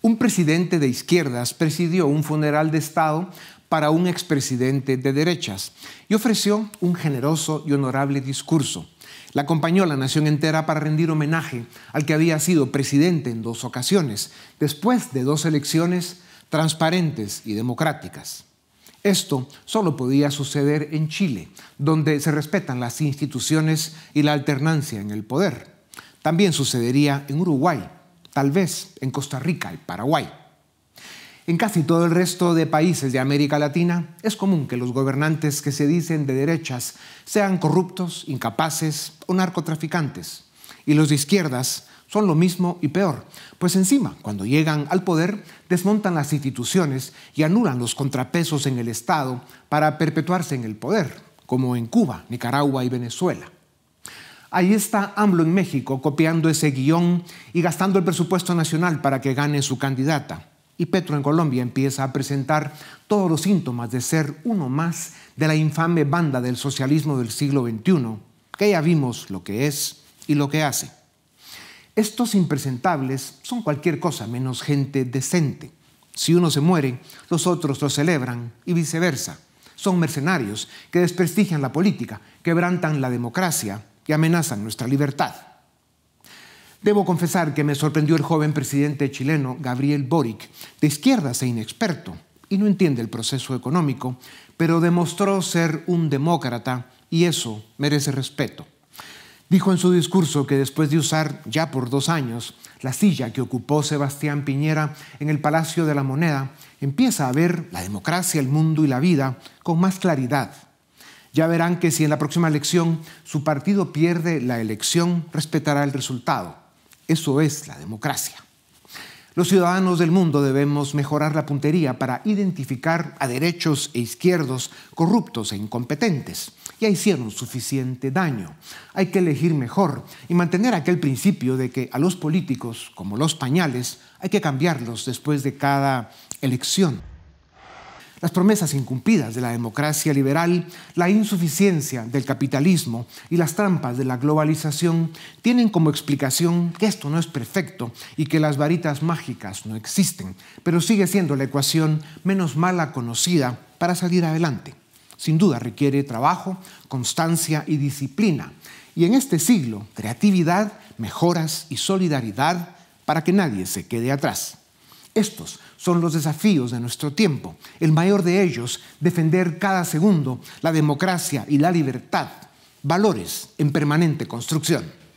Un presidente de izquierdas presidió un funeral de Estado para un expresidente de derechas y ofreció un generoso y honorable discurso. La acompañó la nación entera para rendir homenaje al que había sido presidente en dos ocasiones, después de dos elecciones transparentes y democráticas. Esto solo podía suceder en Chile, donde se respetan las instituciones y la alternancia en el poder. También sucedería en Uruguay, tal vez en Costa Rica y Paraguay. En casi todo el resto de países de América Latina es común que los gobernantes que se dicen de derechas sean corruptos, incapaces o narcotraficantes. Y los de izquierdas son lo mismo y peor, pues encima, cuando llegan al poder, desmontan las instituciones y anulan los contrapesos en el Estado para perpetuarse en el poder, como en Cuba, Nicaragua y Venezuela. Ahí está AMLO en México copiando ese guión y gastando el presupuesto nacional para que gane su candidata. Y Petro en Colombia empieza a presentar todos los síntomas de ser uno más de la infame banda del socialismo del siglo XXI, que ya vimos lo que es y lo que hace. Estos impresentables son cualquier cosa menos gente decente. Si uno se muere, los otros lo celebran y viceversa. Son mercenarios que desprestigian la política, quebrantan la democracia que amenazan nuestra libertad. Debo confesar que me sorprendió el joven presidente chileno Gabriel Boric, de izquierdas e inexperto, y no entiende el proceso económico, pero demostró ser un demócrata y eso merece respeto. Dijo en su discurso que después de usar ya por dos años la silla que ocupó Sebastián Piñera en el Palacio de la Moneda, empieza a ver la democracia, el mundo y la vida con más claridad ya verán que si en la próxima elección su partido pierde la elección, respetará el resultado. Eso es la democracia. Los ciudadanos del mundo debemos mejorar la puntería para identificar a derechos e izquierdos corruptos e incompetentes. Ya hicieron suficiente daño. Hay que elegir mejor y mantener aquel principio de que a los políticos, como los pañales, hay que cambiarlos después de cada elección las promesas incumplidas de la democracia liberal, la insuficiencia del capitalismo y las trampas de la globalización tienen como explicación que esto no es perfecto y que las varitas mágicas no existen, pero sigue siendo la ecuación menos mala conocida para salir adelante. Sin duda requiere trabajo, constancia y disciplina, y en este siglo creatividad, mejoras y solidaridad para que nadie se quede atrás. Estos son los desafíos de nuestro tiempo. El mayor de ellos, defender cada segundo la democracia y la libertad, valores en permanente construcción.